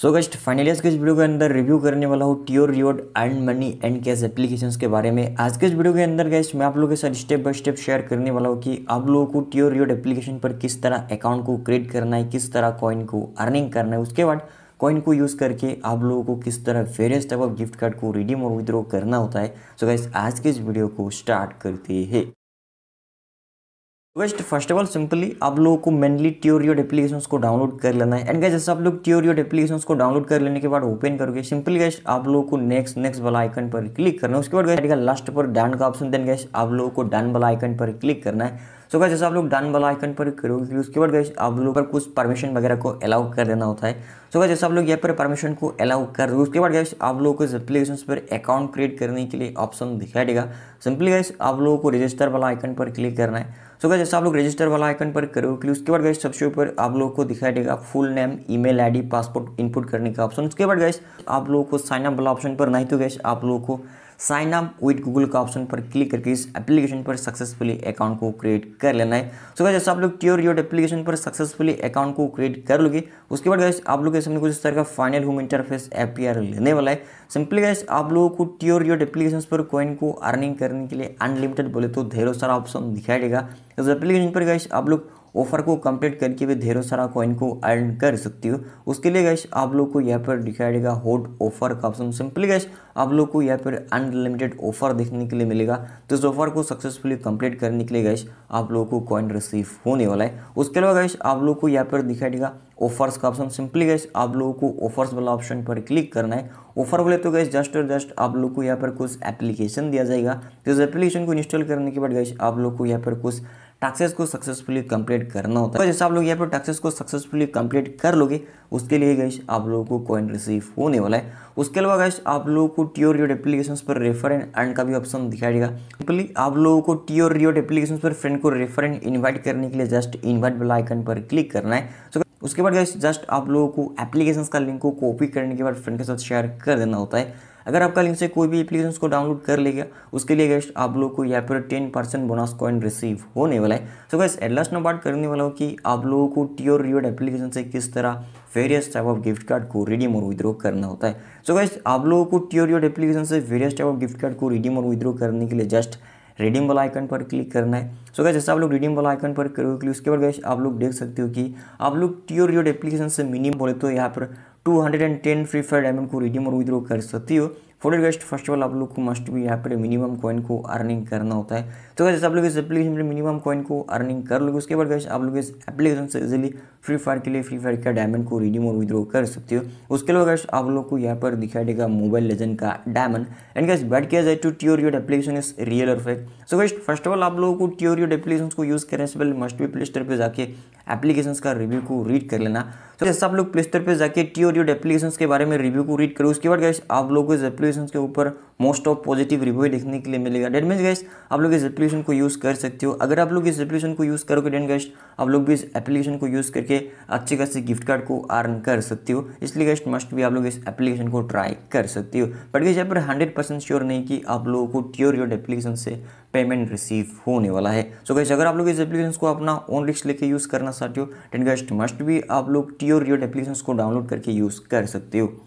सो gust finally आज के इस वीडियो के अंदर रिव्यू करने वाला हूँ ट्योर reward and money and cash application के बारे में आज के इस वीडियो के अंदर गैस मैं आप लोगों के साथ स्टेप बाय स्टेप शेयर करने वाला हूँ कि आप लोगों को ट्योर रिवॉर्ड एप्लीकेशन पर किस तरह अकाउंट को क्रिएट करना है किस तरह कॉइन को अर्निंग करना है उसके बाद कॉइन को यूज़ करके आप लोगों को किस तरह various type of gift card को रिडीम और विद्रॉ करना होता है सो so गैस आज के इस वीडियो को स्टार्ट करते हैं वेस्ट फर्स्ट ऑफ ऑल सिंपली आप लोगों को मेनली ट्योरियोड एप्लीकेशन को डाउनलोड कर लेना है एंड गैस जैसे आप लोग ट्योरियोड एप्लीकेशन को डाउनलोड कर लेने के बाद ओपन करोगे सिंपली गैस आप लोगों को नेक्स्ट नेक्स्ट वाला आइकन पर क्लिक करना है उसके बाद लास्ट पर डन का ऑप्शन देन गैस आप लोगों को डन वाला आइकन पर क्लिक करना है सो so जैसे आप लोग डन वाला आइकन पर करोगे उसके बाद गैस आप लोग पर कुछ परमिशन वगैरह को अलाउ कर देना होता है सो so जैसे आप लोग यहाँ पर परमिशन को अलाउ कर दो उसके बाद गैस आप लोगों को एप्लीकेशन पर अकाउंट क्रिएट करने के लिए ऑप्शन दिखाई देगा सिंपली गैस आप लोगों को रजिस्टर वाला आइकन पर क्लिक करना है सो so जैसे आप लोग रजिस्टर वाला आइकन पर करोगे उसके बाद गैस सबसे ऊपर आप लोग को दिखाई देगा full name email ID passport input करने का ऑप्शन उसके बाद गैस आप लोगों को साइन अप वाला ऑप्शन पर नहीं तो गैस आप लोगों को साइन अप विद गूगल का ऑप्शन पर क्लिक करके इस एप्लीकेशन पर सक्सेसफुली अकाउंट को क्रिएट कर लेना है सो so जैसे आप लोग ट्योर योर एप्लीकेशन पर सक्सेसफुली अकाउंट को क्रिएट कर लोगे उसके बाद गैस आप लोग के सामने कुछ इस तरह का फाइनल होम इंटरफेस एपीआर लेने वाला है सिंपली गैस आप लोगों को ट्योर योर एप्लीकेशन पर कॉइन को अर्निंग करने के लिए अनलिमिटेड बोले तो ढेरों सारा ऑप्शन दिखाई देगा इस एप्लीकेशन पर गैस आप लोग ऑफर को कंप्लीट करके भी ढेरों सारा कॉइन को अर्न कर सकती हो उसके लिए गैस आप लोग को यहाँ पर दिखाई देगा हॉट ऑफर का ऑप्शन सिंपली गैस आप लोग को यहाँ पर अनलिमिटेड ऑफर देखने के लिए मिलेगा तो इस ऑफर को सक्सेसफुली कंप्लीट करने के लिए गैस आप लोग को कॉइन रिसीव होने वाला है उसके अलावा गैस आप लोग को यहाँ पर दिखाई देगा ऑफर्स का ऑप्शन सिंपली गैस आप लोगों को ऑफर्स वाला ऑप्शन पर क्लिक करना है ऑफर बोले तो गैस जस्ट और जस्ट आप लोग को यहाँ पर कुछ एप्लीकेशन दिया जाएगा तो इस एप्लीकेशन को इंस्टॉल करने के बाद गैस आप लोग को यहाँ पर कुछ टैक्सेस को सक्सेसफुली कंप्लीट करना होता है तो जैसे आप लोग यहाँ पर टैक्सेस को सक्सेसफुली कंप्लीट कर लोगे उसके लिए गैश आप लोगों को कॉइन रिसीव होने वाला है उसके अलावा गैश आप लोगों को टी और एप्लीकेशन पर रेफर एंड अर्न का भी ऑप्शन दिखाई देगा सिंपली आप लोगों को टी और रियोड एप्लीकेशन पर फ्रेंड को रेफर एंड इन्वाइट करने के लिए जस्ट इन्वाइट वाला आइकन पर क्लिक करना है so, उसके बाद गैस जस्ट आप लोगों को एप्लीकेशन का लिंक को कॉपी करने के बाद फ्रेंड के साथ शेयर कर देना होता है अगर आपका लिंक से कोई भी एप्लीकेशन को डाउनलोड कर लेगा उसके लिए गैस आप लोग को यहाँ पर ten percent bonus coin receive होने वाला है सो गैस एट लास्ट मैं बात करने वाला हूँ कि आप लोगों को ट्योर रिवर्ड एप्लीकेशन से किस तरह various type of gift card को रिडीम और विद्रो करना होता है सो so गैस आप लोगों को ट्योर रिवर्ड एप्लीकेशन से various type of gift card को रिडीम और विद्रो करने के लिए जस्ट रिडीम वाला आइकन पर क्लिक करना है सो गैस जैसे आप लोग रिडीम वाला आइकन पर करोगे क्लिक उसके बाद गैस आप लोग देख सकते हो कि आप लोग ट्योर रिवर्ड एप्लीकेशन से मिनिमम बोले तो यहाँ पर two hundred and ten Free Fire diamond को रिडीम और विद्रो कर सकती हो फोर्टी गेस्ट फर्स्ट ऑफ ऑल आप लोग को मस्ट भी यहाँ पर मिनिमम कॉइन को अर्निंग करना होता है तो गैस आप लोग इस एप्लीकेशन पर मिनिमम कॉइन को अर्निंग कर लोगे उसके बाद गैस आप लोग इस एप्लीकेशन से इजिली फ्री फायर के लिए फ्री फायर का डायमंड को रिडीम और विद्रो कर सकते हो उसके अलावा गैस आप लोग को यहाँ पर दिखाई देगा मोबाइल लेजेंड का डायमंड एंड गैस बैट किया जाए टू ट्योर योर एप्लीकेशन इज रियल और fake so guys first of all आप लोगों को ट्योर योर एप्लीकेशन को यूज़ करने से पहले मस्ट भी प्ले स्टोर पर जाके एप्लीकेशन का रिव्यू को रीड कर लेना तो जैसे आप लोग प्ले स्टोर पर जाके ट्योर योर एप्लीकेशन के बारे में रिव्यू को रीड करो उसके बाद गैस आप लोग को इस एप्लीकेशन एप्लीकेशन के ऊपर मोस्ट ऑफ पॉजिटिव रिव्यू देखने के लिए मिलेगा डेट मीन गेस्ट आप लोग इस एप्लीकेशन को यूज़ कर सकते हो अगर आप लोग इस एप्लीकेशन को यूज़ करोगे डेट गेस्ट आप लोग भी इस एप्लीकेशन को यूज़ करके अच्छे खासे गिफ्ट कार्ड को अर्न कर सकते हो इसलिए गेस्ट मस्ट भी आप लोग इस एप्लीकेशन को ट्राई कर सकते हो बट गेस्ट यहाँ पर हंड्रेड परसेंट श्योर नहीं कि आप लोगों को ट्योर योर एप्लीकेशन से पेमेंट रिसीव होने वाला है सो so गाइस अगर आप लोग इस एप्लीकेशन को अपना ओन रिक्स लेके यूज़ करना चाहते हो डेट गेस्ट मस्ट भी आप लोग ट्योर योर एप्लीकेशन को डाउनलोड करके यूज़ कर सकते हो